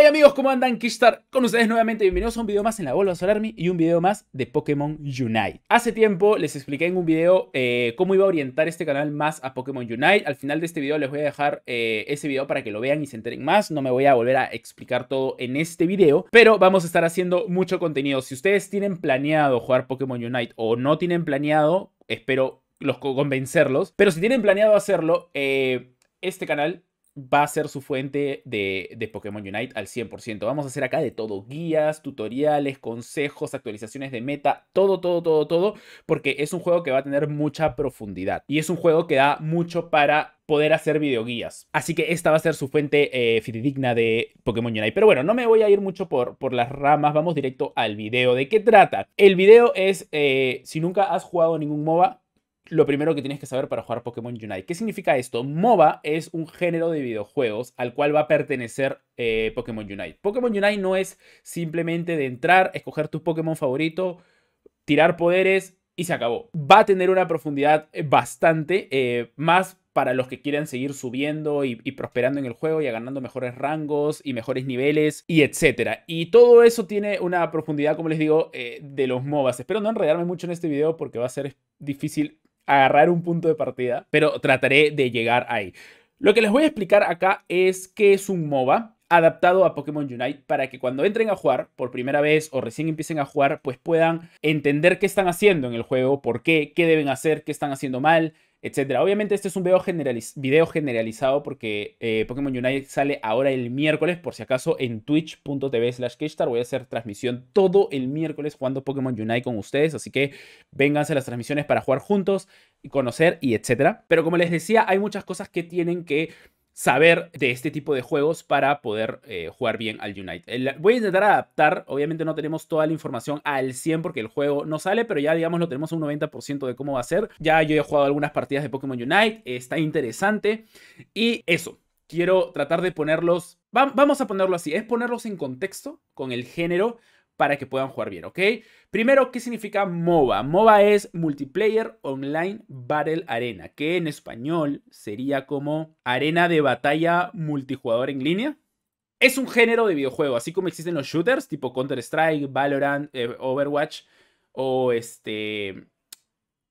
¡Hola amigos, ¿cómo andan? Kishtar con ustedes nuevamente. Bienvenidos a un video más en la Volva Solar y un video más de Pokémon Unite. Hace tiempo les expliqué en un video eh, cómo iba a orientar este canal más a Pokémon Unite. Al final de este video les voy a dejar eh, ese video para que lo vean y se enteren más. No me voy a volver a explicar todo en este video, pero vamos a estar haciendo mucho contenido. Si ustedes tienen planeado jugar Pokémon Unite o no tienen planeado, espero convencerlos. Pero si tienen planeado hacerlo, eh, este canal va a ser su fuente de, Pokémon Unite al 100%. Vamos a hacer acá de todo, guías, tutoriales, consejos, actualizaciones de meta, todo, todo, todo, todo, porque es un juego que va a tener mucha profundidad y es un juego que da mucho para poder hacer videoguías. Así que esta va a ser su fuente eh, fidedigna de Pokémon Unite. Pero bueno, no me voy a ir mucho por, por las ramas, vamos directo al video. ¿De qué trata? El video es, eh, si nunca has jugado ningún MOBA, lo primero que tienes que saber para jugar Pokémon Unite. ¿Qué significa esto? MOBA es un género de videojuegos al cual va a pertenecer eh, Pokémon Unite. Pokémon Unite no es simplemente de entrar, escoger tus Pokémon favorito, tirar poderes y se acabó. Va a tener una profundidad eh, bastante eh, más para los que quieran seguir subiendo y, prosperando en el juego y ganando mejores rangos y mejores niveles y etcétera. Y todo eso tiene una profundidad, como les digo, de los MOBAs. Espero no enredarme mucho en este video porque va a ser difícil agarrar un punto de partida, pero trataré de llegar ahí. Lo que les voy a explicar acá es que es un MOBA adaptado a Pokémon Unite para que cuando entren a jugar por primera vez o recién empiecen a jugar, pues puedan entender qué están haciendo en el juego, por qué, qué deben hacer, qué están haciendo mal, etcétera. Obviamente este es un video, generalizado porque eh, Pokémon Unite sale ahora el miércoles, por si acaso, en twitch.tv slash Voy a hacer transmisión todo el miércoles jugando Pokémon Unite con ustedes, así que vénganse a las transmisiones para jugar juntos, y conocer y etcétera. Pero como les decía, hay muchas cosas que tienen que saber de este tipo de juegos para poder eh, jugar bien al Unite. voy a intentar adaptar, obviamente no tenemos toda la información al 100 porque el juego no sale, pero ya digamos lo tenemos un 90% de cómo va a ser. Ya yo he jugado algunas partidas de Pokémon Unite, está interesante y eso. Quiero tratar de ponerlos, vamos a ponerlo así, es ponerlos en contexto con el género, para que puedan jugar bien, ¿ok? Primero, ¿qué significa MOBA? MOBA es Multiplayer Online Battle Arena, que en español sería como arena de batalla multijugador en línea. Es un género de videojuego, así como existen los shooters tipo Counter-Strike, Valorant, eh, Overwatch o este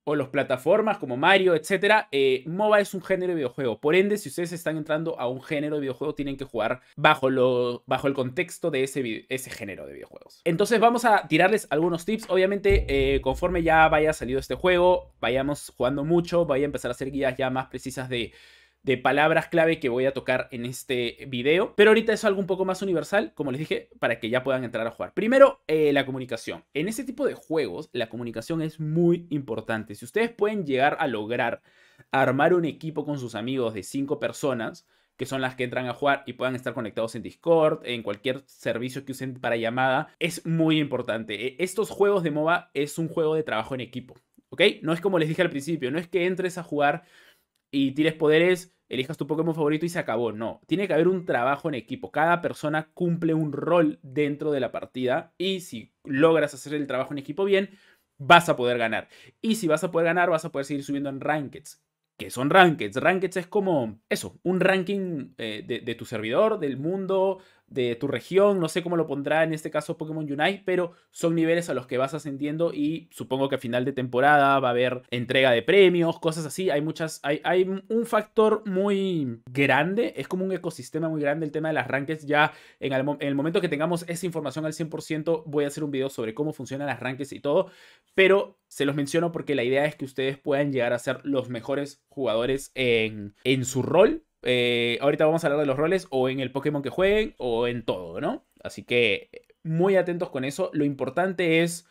o las plataformas como Mario, etc., eh, MOBA es un género de videojuego. Por ende, si ustedes están entrando a un género de videojuego, tienen que jugar bajo, lo, bajo el contexto de ese, ese género de videojuegos. Entonces vamos a tirarles algunos tips. Obviamente, eh, conforme ya vaya salido este juego, vayamos jugando mucho, vaya a empezar a hacer guías ya más precisas de de palabras clave que voy a tocar en este video. Pero ahorita es algo un poco más universal, como les dije, para que ya puedan entrar a jugar. Primero, eh, la comunicación. En este tipo de juegos, la comunicación es muy importante. Si ustedes pueden llegar a lograr armar un equipo con sus amigos de cinco personas, que son las que entran a jugar y puedan estar conectados en Discord, en cualquier servicio que usen para llamada, es muy importante. E, estos juegos de MOBA es un juego de trabajo en equipo, ¿ok? No es como les dije al principio, no es que entres a jugar y tires poderes, elijas tu Pokémon favorito y se acabó. No, tiene que haber un trabajo en equipo. Cada persona cumple un rol dentro de la partida y si logras hacer el trabajo en equipo bien, vas a poder ganar. Y si vas a poder ganar, vas a poder seguir subiendo en rankings. que son rankings? Rankings es como eso, un ranking eh, de tu servidor, del mundo, de tu región, no sé cómo lo pondrá en este caso Pokémon Unite, pero son niveles a los que vas ascendiendo y supongo que a final de temporada va a haber entrega de premios, cosas así, hay muchas, hay, hay un factor muy grande, es como un ecosistema muy grande el tema de las arranques. ya en el, momento que tengamos esa información al 100% voy a hacer un video sobre cómo funcionan las ranques y todo, pero se los menciono porque la idea es que ustedes puedan llegar a ser los mejores jugadores en, en su rol eh, ahorita vamos a hablar de los roles o en el Pokémon que jueguen o en todo, ¿no? Así que muy atentos con eso. Lo importante es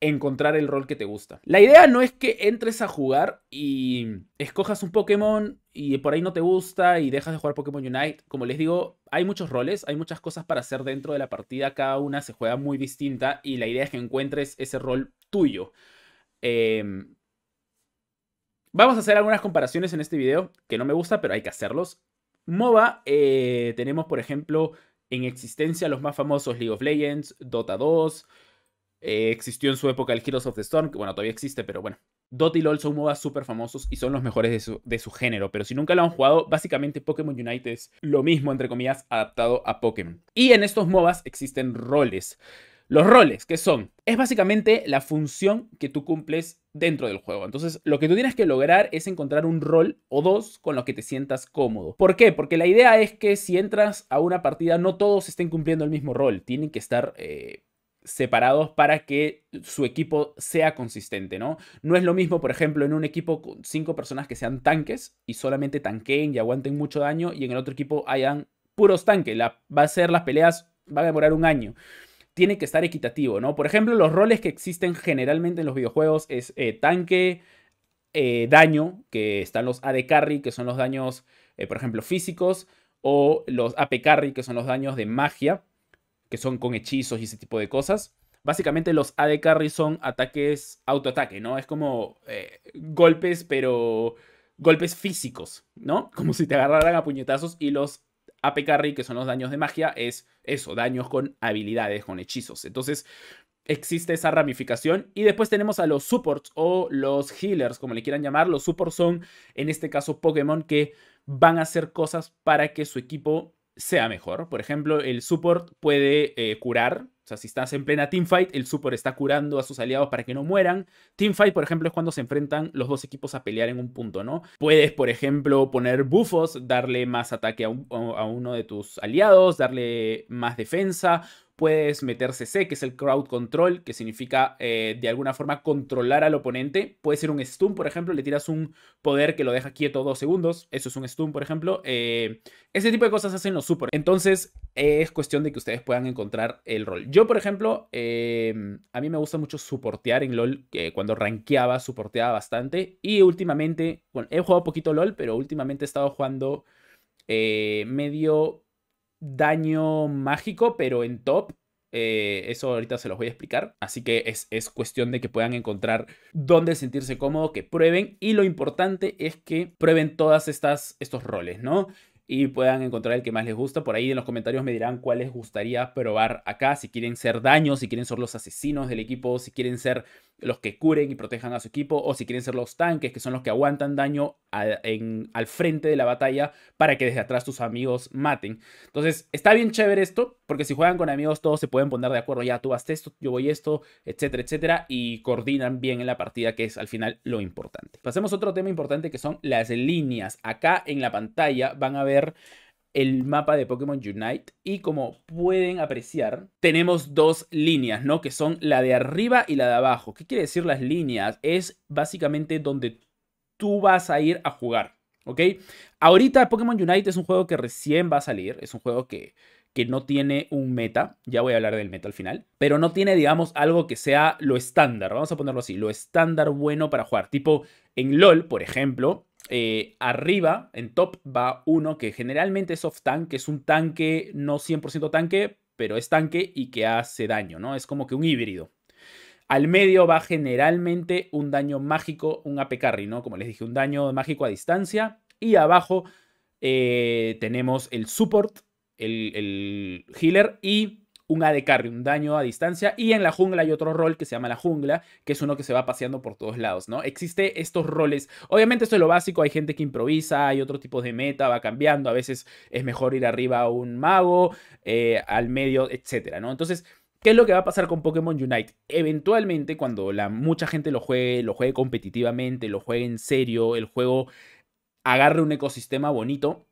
encontrar el rol que te gusta. La idea no es que entres a jugar y escojas un Pokémon y por ahí no te gusta y dejas de jugar Pokémon Unite. Como les digo, hay muchos roles, hay muchas cosas para hacer dentro de la partida, cada una se juega muy distinta y la idea es que encuentres ese rol tuyo. Eh, Vamos a hacer algunas comparaciones en este video, que no me gusta, pero hay que hacerlos. MOBA, eh, tenemos por ejemplo en existencia los más famosos League of Legends, Dota 2, eh, existió en su época el Heroes of the Storm, que bueno, todavía existe, pero bueno. Dota y LoL son MOBA súper famosos y son los mejores de su, género, pero si nunca lo han jugado, básicamente Pokémon United es lo mismo, entre comillas, adaptado a Pokémon. Y en estos MOBAs existen roles. Los roles, ¿qué son? Es básicamente la función que tú cumples dentro del juego. Entonces, lo que tú tienes que lograr es encontrar un rol o dos con los que te sientas cómodo. ¿Por qué? Porque la idea es que si entras a una partida, no todos estén cumpliendo el mismo rol. Tienen que estar... Eh, separados para que su equipo sea consistente, ¿no? No es lo mismo, por ejemplo, en un equipo con cinco personas que sean tanques y solamente tanqueen y aguanten mucho daño y en el otro equipo hayan puros tanques. va a ser las peleas, va a demorar un año tiene que estar equitativo, ¿no? Por ejemplo, los roles que existen generalmente en los videojuegos es eh, tanque, eh, daño, que están los AD carry, que son los daños, eh, por ejemplo, físicos, o los AP carry, que son los daños de magia, que son con hechizos y ese tipo de cosas. Básicamente los AD carry son ataques autoataque, ¿no? Es como golpes, pero golpes físicos, ¿no? Como si te agarraran a puñetazos y los AP Carry, que son los daños de magia, es eso, daños con habilidades, con hechizos. Entonces, existe esa ramificación. Y después tenemos a los supports o los healers, como le quieran llamar. Los supports son, en este caso, Pokémon que van a hacer cosas para que su equipo sea mejor. Por ejemplo, el support puede eh, curar. O sea, si estás en plena teamfight, el support está curando a sus aliados para que no mueran. Teamfight, por ejemplo, es cuando se enfrentan los dos equipos a pelear en un punto, ¿no? Puedes, por ejemplo, poner bufos, darle más ataque a uno de tus aliados, darle más defensa Puedes meter CC, que es el crowd control, que significa eh, de alguna forma controlar al oponente. Puede ser un stun, por ejemplo, le tiras un poder que lo deja quieto dos segundos. Eso es un stun, por ejemplo. Eh, ese tipo de cosas hacen los super Entonces, es cuestión de que ustedes puedan encontrar el rol. Yo, por ejemplo, em, a mí me gusta mucho suportear en LOL. que cuando rankeaba, suporteaba bastante. Y últimamente, bueno, he jugado poquito LOL, pero últimamente he estado jugando eh, medio daño mágico, pero en top. Eh, eso ahorita se los voy a explicar. Así que es, cuestión de que puedan encontrar dónde sentirse cómodo, que prueben. Y lo importante es que prueben todas estas estos roles, ¿no? Y puedan encontrar el que más les gusta. Por ahí en los comentarios me dirán cuál les gustaría probar acá. Si quieren ser daños, si quieren ser los asesinos del equipo, si quieren ser los que curen y protejan a su equipo, o si quieren ser los tanques, que son los que aguantan daño al frente de la batalla para que desde atrás tus amigos maten. Entonces, está bien chévere esto, porque si juegan con amigos todos se pueden poner de acuerdo, ya tú vas esto, yo voy esto, etcétera, etcétera, y coordinan bien en la partida, que es al final lo importante. Pasemos a otro tema importante que son las líneas. Acá en la pantalla van a ver el mapa de Pokémon Unite y como pueden apreciar, tenemos dos líneas, ¿no? Que son la de arriba y la de abajo. ¿Qué quiere decir las líneas? Es básicamente donde tú vas a ir a jugar, ¿ok? Ahorita Pokémon Unite es un juego que recién va a salir, es un juego que, que no tiene un meta, ya voy a hablar del meta al final, pero no tiene, digamos, algo que sea lo estándar, vamos a ponerlo así, lo estándar bueno para jugar, tipo en LOL, por ejemplo, eh, arriba, en top, va uno que generalmente es off tank, que es un tanque, no 100% tanque, pero es tanque y que hace daño, ¿no? Es como que un híbrido. Al medio va generalmente un daño mágico, un AP carry, ¿no? Como les dije, un daño mágico a distancia. Y abajo eh, tenemos el support, el healer y un AD carry, un daño a distancia, y en la jungla hay otro rol que se llama la jungla, que es uno que se va paseando por todos lados, ¿no? Existe estos roles, obviamente esto es lo básico, hay gente que improvisa, hay otro tipo de meta, va cambiando, a veces es mejor ir arriba a un mago, eh, al medio, etcétera, ¿no? Entonces, ¿Qué es lo que va a pasar con Pokémon Unite? Eventualmente, cuando la, mucha gente lo juegue, lo juegue competitivamente, lo juegue en serio, el juego agarre un ecosistema bonito,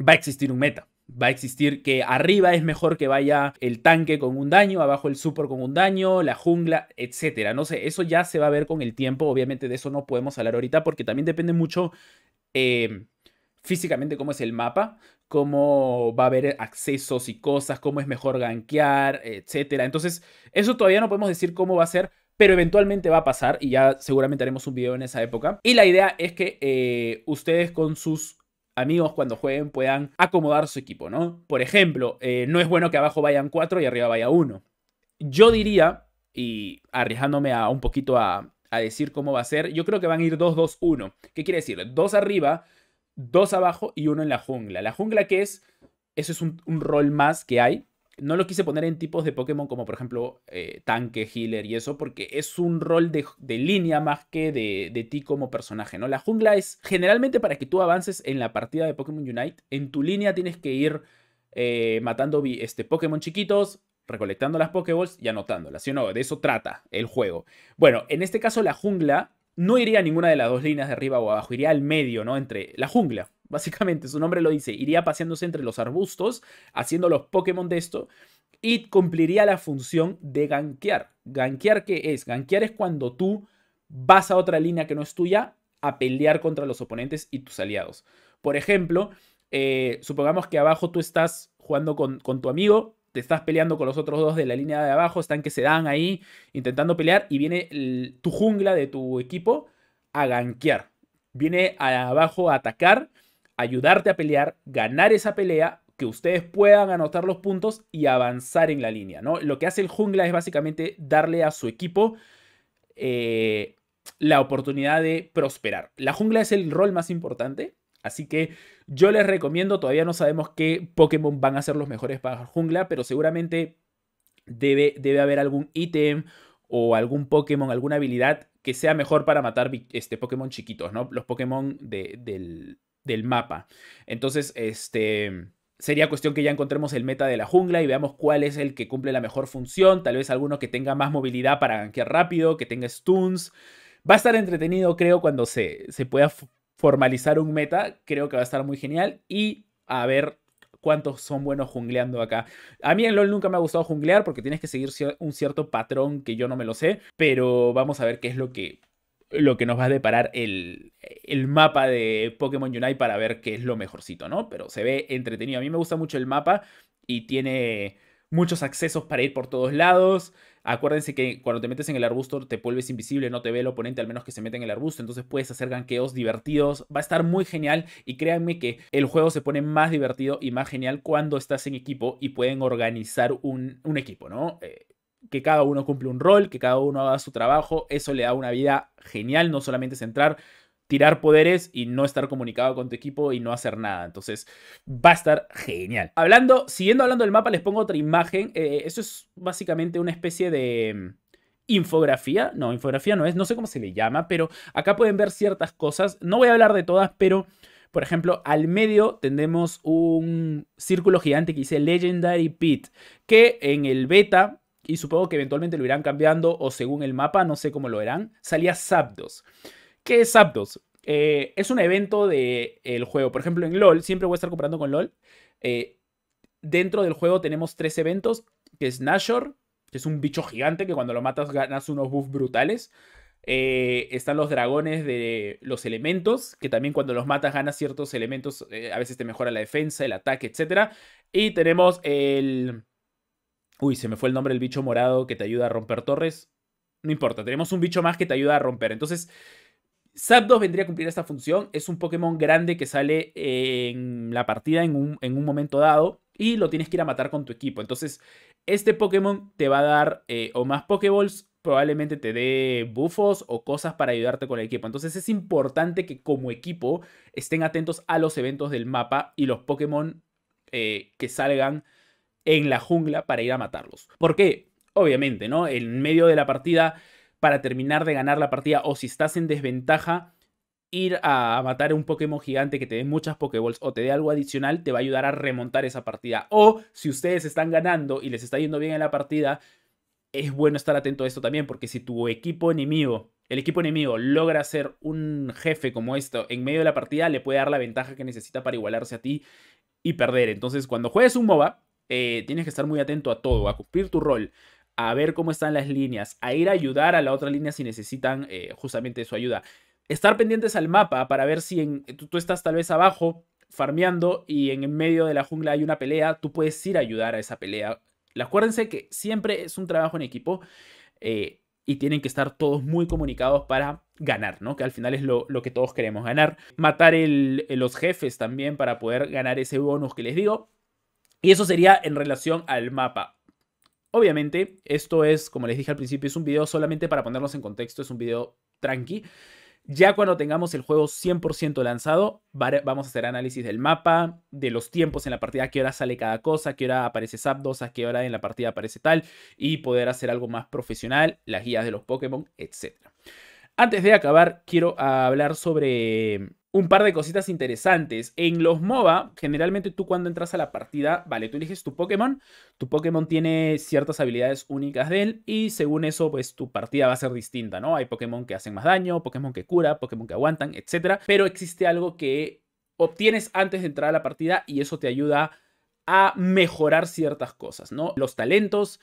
va a existir un meta va a existir que arriba es mejor que vaya el tanque con un daño, abajo el super con un daño, la jungla, etcétera. No sé, eso ya se va a ver con el tiempo. Obviamente de eso no podemos hablar ahorita porque también depende mucho em, físicamente cómo es el mapa, cómo va a haber accesos y cosas, cómo es mejor gankear, etcétera. Entonces, eso todavía no podemos decir cómo va a ser, pero eventualmente va a pasar y ya seguramente haremos un video en esa época. Y la idea es que eh, ustedes con sus amigos cuando jueguen puedan acomodar su equipo, ¿no? Por ejemplo, eh, no es bueno que abajo vayan cuatro y arriba vaya uno. Yo diría, y arriesgándome a un poquito a, decir cómo va a ser, yo creo que van a ir 2-2-1. ¿Qué quiere decir? Dos arriba, dos abajo y uno en la jungla. La jungla que es, eso es un rol más que hay, no lo quise poner en tipos de Pokémon como por ejemplo eh, tanque, healer y eso, porque es un rol de, línea más que de, ti como personaje, ¿no? La jungla es generalmente para que tú avances en la partida de Pokémon Unite. En tu línea tienes que ir eh, matando este, Pokémon chiquitos, recolectando las Pokéballs y anotándolas, ¿sí no? De eso trata el juego. Bueno, en este caso la jungla no iría a ninguna de las dos líneas de arriba o abajo, iría al medio, ¿no? Entre la jungla Básicamente, su nombre lo dice, iría paseándose entre los arbustos, haciendo los Pokémon de esto, y cumpliría la función de gankear. ¿Gankear qué es? Gankear es cuando tú vas a otra línea que no es tuya a pelear contra los oponentes y tus aliados. Por ejemplo, eh, supongamos que abajo tú estás jugando con, tu amigo, te estás peleando con los otros dos de la línea de abajo, están que se dan ahí intentando pelear y viene tu jungla de tu equipo a gankear. Viene abajo a atacar ayudarte a pelear, ganar esa pelea, que ustedes puedan anotar los puntos y avanzar en la línea, ¿no? Lo que hace el jungla es básicamente darle a su equipo eh, la oportunidad de prosperar. La jungla es el rol más importante, así que yo les recomiendo, todavía no sabemos qué Pokémon van a ser los mejores para jungla, pero seguramente debe, debe haber algún ítem o algún Pokémon, alguna habilidad que sea mejor para matar este, Pokémon chiquitos, ¿no? Los Pokémon de, del, del mapa. Entonces, este sería cuestión que ya encontremos el meta de la jungla y veamos cuál es el que cumple la mejor función, tal vez alguno que tenga más movilidad para gankear rápido, que tenga stuns. Va a estar entretenido, creo, cuando se, se pueda formalizar un meta, creo que va a estar muy genial y a ver cuántos son buenos jungleando acá. A mí en LOL nunca me ha gustado junglear porque tienes que seguir un cierto patrón que yo no me lo sé, pero vamos a ver qué es lo que lo que nos va a deparar el, el mapa de Pokémon Unite para ver qué es lo mejorcito, ¿no? Pero se ve entretenido. A mí me gusta mucho el mapa y tiene muchos accesos para ir por todos lados. Acuérdense que cuando te metes en el arbusto te vuelves invisible, no te ve el oponente al menos que se mete en el arbusto, entonces puedes hacer ganqueos divertidos, va a estar muy genial y créanme que el juego se pone más divertido y más genial cuando estás en equipo y pueden organizar un, un equipo, ¿no? Eh, que cada uno cumple un rol, que cada uno haga su trabajo, eso le da una vida genial, no solamente es entrar, tirar poderes y no estar comunicado con tu equipo y no hacer nada. Entonces va a estar genial. Hablando, siguiendo hablando del mapa, les pongo otra imagen. Eh, eso es básicamente una especie de mm, infografía. No, infografía no es, no sé cómo se le llama, pero acá pueden ver ciertas cosas. No voy a hablar de todas, pero... Por ejemplo, al medio tenemos un círculo gigante que dice Legendary Pit, que en el beta y supongo que eventualmente lo irán cambiando o según el mapa, no sé cómo lo verán. salía Zapdos. ¿Qué es Zapdos? Eh, es un evento del el juego. Por ejemplo, en LOL, siempre voy a estar comparando con LOL. Eh, dentro del juego tenemos tres eventos, que es Nashor, que es un bicho gigante que cuando lo matas ganas unos buffs brutales. Eh, están los dragones de los elementos, que también cuando los matas ganas ciertos elementos, a veces te mejora la defensa, el ataque, etc. Y tenemos el Uy, se me fue el nombre del bicho morado que te ayuda a romper torres. No importa, tenemos un bicho más que te ayuda a romper. Entonces, Zapdos vendría a cumplir esta función. Es un Pokémon grande que sale en la partida en un, en un momento dado y lo tienes que ir a matar con tu equipo. Entonces, este Pokémon te va a dar eh, o más Pokéballs, probablemente te dé buffos o cosas para ayudarte con el equipo. Entonces, es importante que como equipo estén atentos a los eventos del mapa y los Pokémon eh, que salgan en la jungla para ir a matarlos. ¿Por qué? Obviamente, ¿no? En medio de la partida, para terminar de ganar la partida o si estás en desventaja, ir a matar a un Pokémon gigante que te dé muchas Pokéballs o te dé algo adicional te va a ayudar a remontar esa partida. O si ustedes están ganando y les está yendo bien en la partida, es bueno estar atento a esto también porque si tu equipo enemigo, el equipo enemigo logra ser un jefe como esto en medio de la partida, le puede dar la ventaja que necesita para igualarse a ti y perder. Entonces, cuando juegues un MOBA, eh, tienes que estar muy atento a todo, a cumplir tu rol, a ver cómo están las líneas, a ir a ayudar a la otra línea si necesitan eh, justamente su ayuda. Estar pendientes al mapa para ver si tú, estás tal vez abajo farmeando y en medio de la jungla hay una pelea, tú puedes ir a ayudar a esa pelea. Acuérdense que siempre es un trabajo en equipo eh, y tienen que estar todos muy comunicados para ganar, ¿no? Que al final es lo, que todos queremos ganar. Matar los jefes también para poder ganar ese bonus que les digo. Y eso sería en relación al mapa. Obviamente, esto es, como les dije al principio, es un video solamente para ponernos en contexto, es un video tranqui. Ya cuando tengamos el juego 100% lanzado, vamos a hacer análisis del mapa, de los tiempos en la partida, a qué hora sale cada cosa, qué hora aparece Zapdos, a qué hora en la partida aparece tal, y poder hacer algo más profesional, las guías de los Pokémon, etc. Antes de acabar, quiero hablar sobre un par de cositas interesantes. En los MOBA, generalmente tú cuando entras a la partida, vale, tú eliges tu Pokémon, tu Pokémon tiene ciertas habilidades únicas de él y según eso, pues tu partida va a ser distinta, ¿no? Hay Pokémon que hacen más daño, Pokémon que cura, Pokémon que aguantan, etc. Pero existe algo que obtienes antes de entrar a la partida y eso te ayuda a mejorar ciertas cosas, ¿no? Los talentos,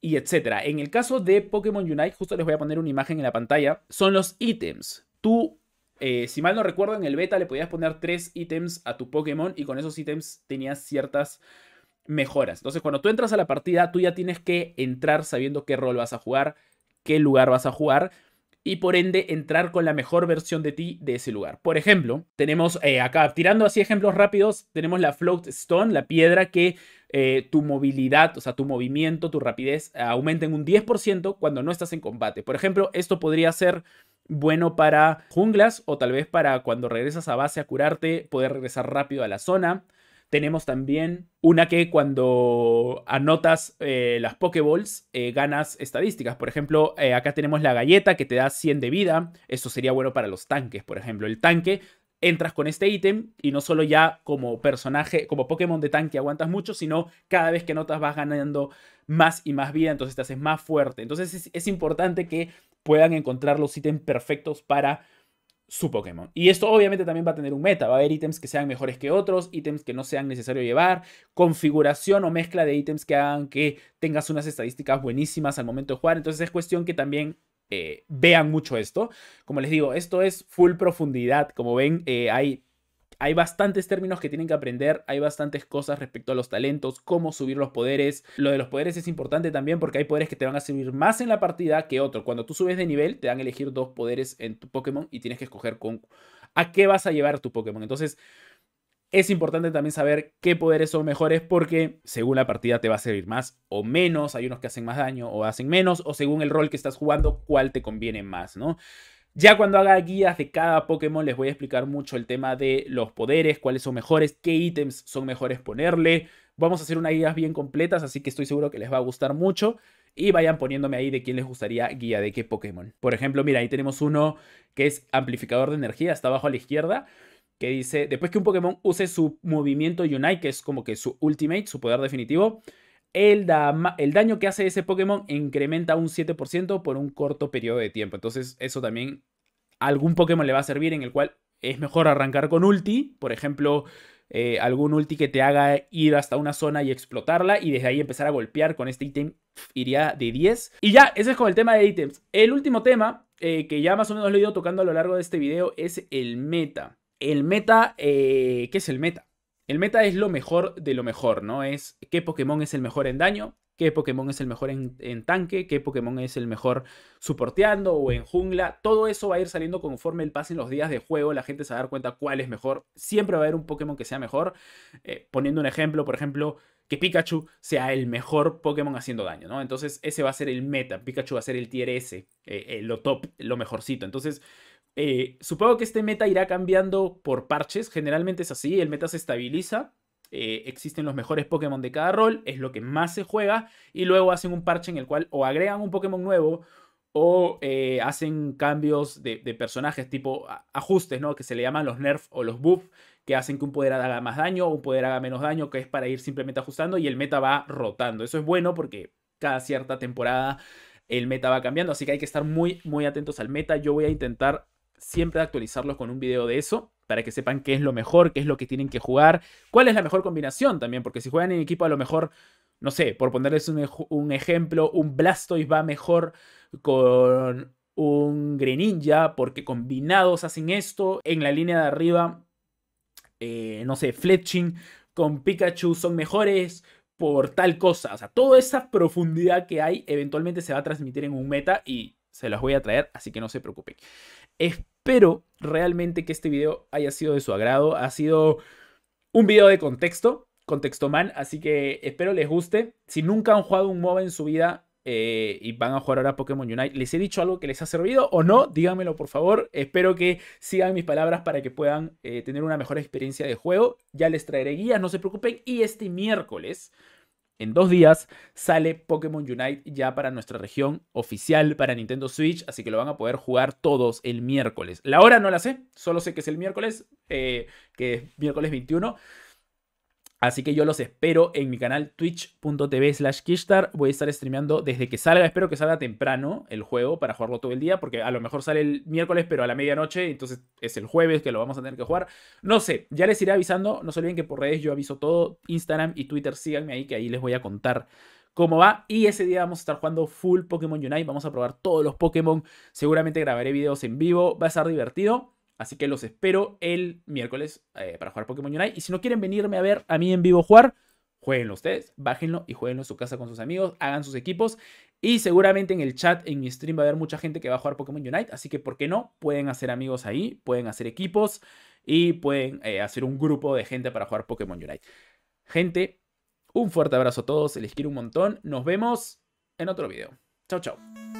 y etcétera. En el caso de Pokémon Unite, justo les voy a poner una imagen en la pantalla, son los ítems. Tú eh, si mal no recuerdo, en el beta le podías poner tres ítems a tu Pokémon y con esos ítems tenías ciertas mejoras. Entonces, cuando tú entras a la partida, tú ya tienes que entrar sabiendo qué rol vas a jugar, qué lugar vas a jugar y por ende entrar con la mejor versión de ti de ese lugar. Por ejemplo, tenemos eh, acá, tirando así ejemplos rápidos, tenemos la Float Stone, la piedra que eh, tu movilidad, o sea, tu movimiento, tu rapidez aumenta en un 10% cuando no estás en combate. Por ejemplo, esto podría ser bueno para junglas o tal vez para cuando regresas a base a curarte, poder regresar rápido a la zona. Tenemos también una que cuando anotas eh, las Pokéballs eh, ganas estadísticas. Por ejemplo, eh, acá tenemos la galleta que te da 100 de vida. Esto sería bueno para los tanques, por ejemplo. El tanque, entras con este ítem y no solo ya como personaje, como Pokémon de tanque aguantas mucho, sino cada vez que anotas vas ganando más y más vida, entonces te haces más fuerte. Entonces es importante que puedan encontrar los ítems perfectos para su Pokémon. Y esto obviamente también va a tener un meta, va a haber ítems que sean mejores que otros, ítems que no sean necesario llevar, configuración o mezcla de ítems que hagan que tengas unas estadísticas buenísimas al momento de jugar, entonces es cuestión que también eh, vean mucho esto. Como les digo, esto es full profundidad, como ven, eh, hay hay bastantes términos que tienen que aprender, hay bastantes cosas respecto a los talentos, cómo subir los poderes. Lo de los poderes es importante también porque hay poderes que te van a servir más en la partida que otro. Cuando tú subes de nivel, te dan a elegir dos poderes en tu Pokémon y tienes que escoger con a qué vas a llevar tu Pokémon. Entonces, es importante también saber qué poderes son mejores porque según la partida te va a servir más o menos. Hay unos que hacen más daño o hacen menos, o según el rol que estás jugando, cuál te conviene más, ¿no? Ya cuando haga guías de cada Pokémon les voy a explicar mucho el tema de los poderes, cuáles son mejores, qué ítems son mejores ponerle. Vamos a hacer unas guías bien completas, así que estoy seguro que les va a gustar mucho. Y vayan poniéndome ahí de quién les gustaría guía de qué Pokémon. Por ejemplo, mira, ahí tenemos uno que es amplificador de energía, está abajo a la izquierda que dice, después que un Pokémon use su movimiento Unite, que es como que su ultimate, su poder definitivo, el, el, daño que hace ese Pokémon incrementa un 7% por un corto periodo de tiempo. Entonces eso también algún Pokémon le va a servir en el cual es mejor arrancar con ulti. Por ejemplo, eh, algún ulti que te haga ir hasta una zona y explotarla y desde ahí empezar a golpear con este ítem iría de 10. Y ya, ese es con el tema de ítems. El último tema eh, que ya más o menos lo he ido tocando a lo largo de este video es el meta. El meta, eh, ¿qué es el meta? El meta es lo mejor de lo mejor, ¿no? Es qué Pokémon es el mejor en daño, qué Pokémon es el mejor en, tanque, qué Pokémon es el mejor suporteando o en jungla. Todo eso va a ir saliendo conforme el en los días de juego, la gente se va a dar cuenta cuál es mejor. Siempre va a haber un Pokémon que sea mejor. Eh, poniendo un ejemplo, por ejemplo, que Pikachu sea el mejor Pokémon haciendo daño, ¿no? Entonces ese va a ser el meta, Pikachu va a ser el tier S, eh, eh, lo top, lo mejorcito. Entonces eh, supongo que este meta irá cambiando por parches, generalmente es así, el meta se estabiliza, eh, existen los mejores Pokémon de cada rol, es lo que más se juega, y luego hacen un parche en el cual o agregan un Pokémon nuevo o eh, hacen cambios de, personajes, tipo ajustes, ¿no? Que se le llaman los nerfs o los buff, que hacen que un poder haga más daño o un poder haga menos daño, que es para ir simplemente ajustando y el meta va rotando. Eso es bueno porque cada cierta temporada el meta va cambiando, así que hay que estar muy, muy atentos al meta. Yo voy a intentar siempre actualizarlos con un video de eso para que sepan qué es lo mejor, qué es lo que tienen que jugar, cuál es la mejor combinación también, porque si juegan en equipo a lo mejor, no sé, por ponerles un, ejemplo, un Blastoise va mejor con un Greninja, porque combinados hacen esto, en la línea de arriba, eh, no sé, Fletching con Pikachu son mejores, por tal cosa. O sea, toda esa profundidad que hay eventualmente se va a transmitir en un meta y se las voy a traer, así que no se preocupen. Pero realmente que este video haya sido de su agrado. Ha sido un video de contexto, contexto man, así que espero les guste. Si nunca han jugado un MOBA en su vida eh, y van a jugar ahora Pokémon Unite, ¿les he dicho algo que les ha servido o no? Díganmelo por favor. Espero que sigan mis palabras para que puedan eh, tener una mejor experiencia de juego. Ya les traeré guías, no se preocupen. Y este miércoles en dos días sale Pokémon Unite ya para nuestra región oficial para Nintendo Switch, así que lo van a poder jugar todos el miércoles. La hora no la sé, solo sé que es el miércoles, eh, que es miércoles 21. Así que yo los espero en mi canal twitch.tv slash kishtar. Voy a estar streameando desde que salga. Espero que salga temprano el juego para jugarlo todo el día. Porque a lo mejor sale el miércoles, pero a la medianoche. Entonces es el jueves que lo vamos a tener que jugar. No sé, ya les iré avisando. No se olviden que por redes yo aviso todo. Instagram y Twitter, síganme ahí que ahí les voy a contar cómo va. Y ese día vamos a estar jugando full Pokémon Unite. Vamos a probar todos los Pokémon. Seguramente grabaré videos en vivo. Va a estar divertido. Así que los espero el miércoles eh, para jugar Pokémon Unite. Y si no quieren venirme a ver a mí en vivo jugar, jueguenlo ustedes, bájenlo y jueguenlo en su casa con sus amigos, hagan sus equipos. Y seguramente en el chat, en mi stream, va a haber mucha gente que va a jugar Pokémon Unite. Así que, ¿por qué no? Pueden hacer amigos ahí, pueden hacer equipos y pueden eh, hacer un grupo de gente para jugar Pokémon Unite. Gente, un fuerte abrazo a todos, les quiero un montón. Nos vemos en otro video. Chao, chao.